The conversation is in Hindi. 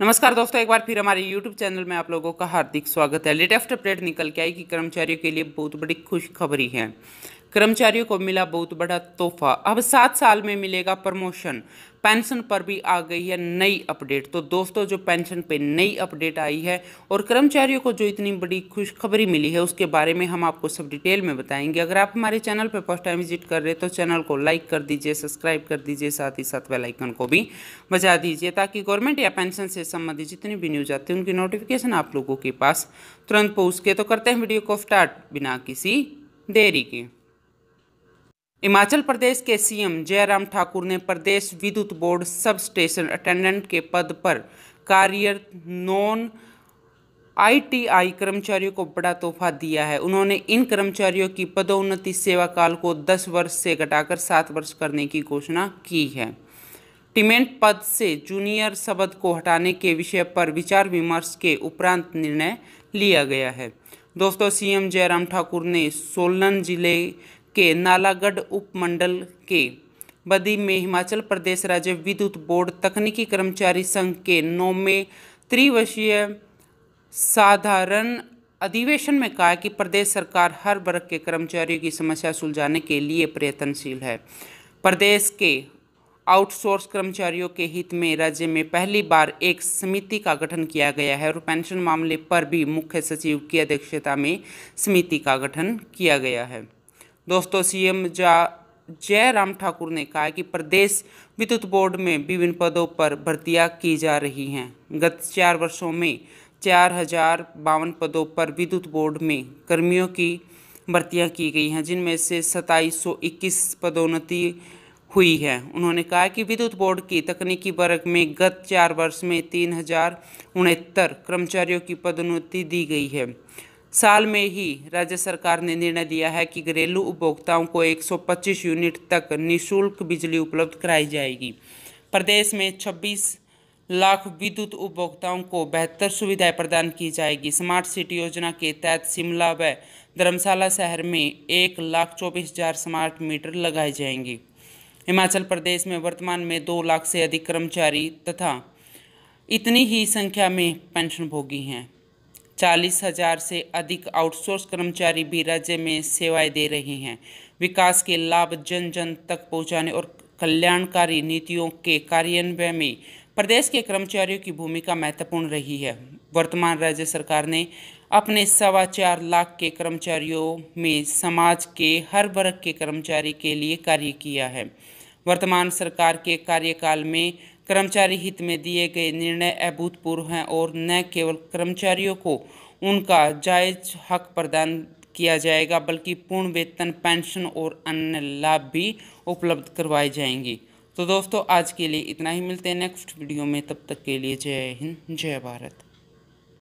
नमस्कार दोस्तों एक बार फिर हमारे YouTube चैनल में आप लोगों का हार्दिक स्वागत है लेटेस्ट अपडेट निकल के आई कि कर्मचारियों के लिए बहुत बड़ी खुशखबरी है कर्मचारियों को मिला बहुत बड़ा तोहफा अब सात साल में मिलेगा प्रमोशन पेंशन पर भी आ गई है नई अपडेट तो दोस्तों जो पेंशन पे नई अपडेट आई है और कर्मचारियों को जो इतनी बड़ी खुशखबरी मिली है उसके बारे में हम आपको सब डिटेल में बताएंगे अगर आप हमारे चैनल पर फर्स्ट टाइम विजिट कर रहे हैं तो चैनल को लाइक कर दीजिए सब्सक्राइब कर दीजिए साथ ही साथ वेलाइकन को भी बजा दीजिए ताकि गवर्नमेंट या पेंशन से संबंधित जितनी भी न्यूज आती है उनकी नोटिफिकेशन आप लोगों के पास तुरंत पहुँच के तो करते हैं वीडियो को स्टार्ट बिना किसी देरी के हिमाचल प्रदेश के सीएम जयराम ठाकुर ने प्रदेश विद्युत बोर्ड सब स्टेशन अटेंडेंट के पद पर कार्यरत नॉन आईटीआई कर्मचारियों को बड़ा तोहफा दिया है उन्होंने इन कर्मचारियों की पदोन्नति सेवा काल को 10 वर्ष से घटाकर 7 वर्ष करने की घोषणा की है टिमेंट पद से जूनियर शब्द को हटाने के विषय पर विचार विमर्श के उपरांत निर्णय लिया गया है दोस्तों सीएम जयराम ठाकुर ने सोलन जिले के नालागढ़ उपमंडल के बदी में हिमाचल प्रदेश राज्य विद्युत बोर्ड तकनीकी कर्मचारी संघ के नौवें त्रिवर्षीय साधारण अधिवेशन में कहा कि प्रदेश सरकार हर वर्ग के कर्मचारियों की समस्या सुलझाने के लिए प्रयत्नशील है प्रदेश के आउटसोर्स कर्मचारियों के हित में राज्य में पहली बार एक समिति का गठन किया गया है और पेंशन मामले पर भी मुख्य सचिव की अध्यक्षता में समिति का गठन किया गया है दोस्तों सीएम जयराम ठाकुर ने कहा कि प्रदेश विद्युत बोर्ड में विभिन्न पदों पर भर्तियां की जा रही हैं गत चार वर्षों में चार हजार बावन पदों पर विद्युत बोर्ड में कर्मियों की भर्तियां की गई हैं जिनमें से सताईस सौ इक्कीस पदोन्नति हुई है उन्होंने कहा कि विद्युत बोर्ड की तकनीकी वर्ग में गत चार वर्ष में तीन हजार उनहत्तर कर्मचारियों की पदोन्नति दी गई है साल में ही राज्य सरकार ने निर्णय लिया है कि घरेलू उपभोक्ताओं को 125 यूनिट तक निशुल्क बिजली उपलब्ध कराई जाएगी प्रदेश में 26 लाख विद्युत उपभोक्ताओं को बेहतर सुविधाएं प्रदान की जाएगी स्मार्ट सिटी योजना के तहत शिमला व धर्मशाला शहर में एक लाख चौबीस हजार स्मार्ट मीटर लगाए जाएंगे हिमाचल प्रदेश में वर्तमान में दो लाख से अधिक कर्मचारी तथा इतनी ही संख्या में पेंशनभोगी हैं चालीस हजार से अधिक आउटसोर्स कर्मचारी भी राज्य में सेवाएं दे रहे हैं विकास के लाभ जन जन तक पहुंचाने और कल्याणकारी नीतियों के कार्यान्वयन में प्रदेश के कर्मचारियों की भूमिका महत्वपूर्ण रही है वर्तमान राज्य सरकार ने अपने सवा चार लाख के कर्मचारियों में समाज के हर वर्ग के कर्मचारी के लिए कार्य किया है वर्तमान सरकार के कार्यकाल में कर्मचारी हित में दिए गए निर्णय अभूतपूर्व हैं और न केवल कर्मचारियों को उनका जायज हक प्रदान किया जाएगा बल्कि पूर्ण वेतन पेंशन और अन्य लाभ भी उपलब्ध करवाए जाएंगे तो दोस्तों आज के लिए इतना ही मिलते हैं नेक्स्ट वीडियो में तब तक के लिए जय हिंद जय भारत